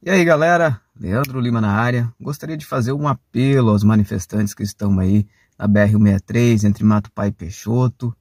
E aí galera, Leandro Lima na área. Gostaria de fazer um apelo aos manifestantes que estão aí na BR-163, entre Mato Pai e Peixoto,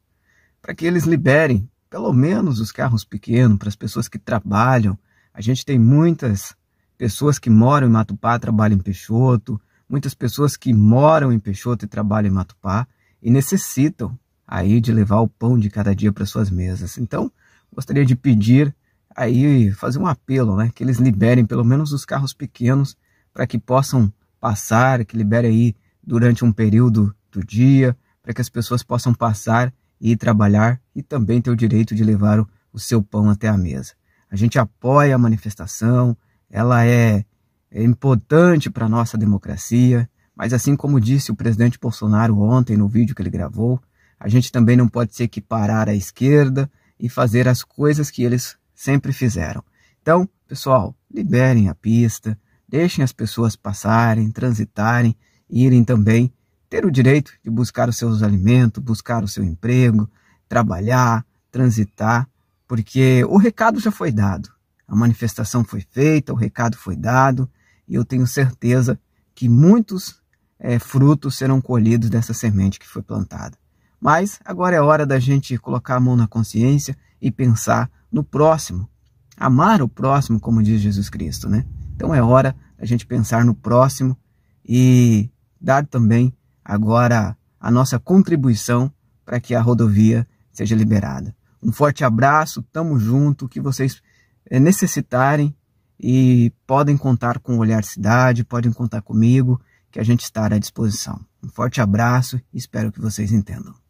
para que eles liberem pelo menos os carros pequenos para as pessoas que trabalham. A gente tem muitas pessoas que moram em Mato Pá, trabalham em Peixoto, muitas pessoas que moram em Peixoto e trabalham em Mato Pá e necessitam aí de levar o pão de cada dia para suas mesas. Então, gostaria de pedir aí fazer um apelo, né? Que eles liberem pelo menos os carros pequenos para que possam passar, que libere aí durante um período do dia, para que as pessoas possam passar e ir trabalhar e também ter o direito de levar o, o seu pão até a mesa. A gente apoia a manifestação, ela é, é importante para a nossa democracia, mas assim como disse o presidente Bolsonaro ontem no vídeo que ele gravou, a gente também não pode se equiparar à esquerda e fazer as coisas que eles sempre fizeram. Então, pessoal, liberem a pista, deixem as pessoas passarem, transitarem, irem também, ter o direito de buscar os seus alimentos, buscar o seu emprego, trabalhar, transitar, porque o recado já foi dado. A manifestação foi feita, o recado foi dado, e eu tenho certeza que muitos é, frutos serão colhidos dessa semente que foi plantada. Mas agora é hora da gente colocar a mão na consciência e pensar no próximo. Amar o próximo, como diz Jesus Cristo, né? Então é hora a gente pensar no próximo e dar também agora a nossa contribuição para que a rodovia seja liberada. Um forte abraço, tamo junto, o que vocês eh, necessitarem e podem contar com o Olhar Cidade, podem contar comigo, que a gente estará à disposição. Um forte abraço e espero que vocês entendam.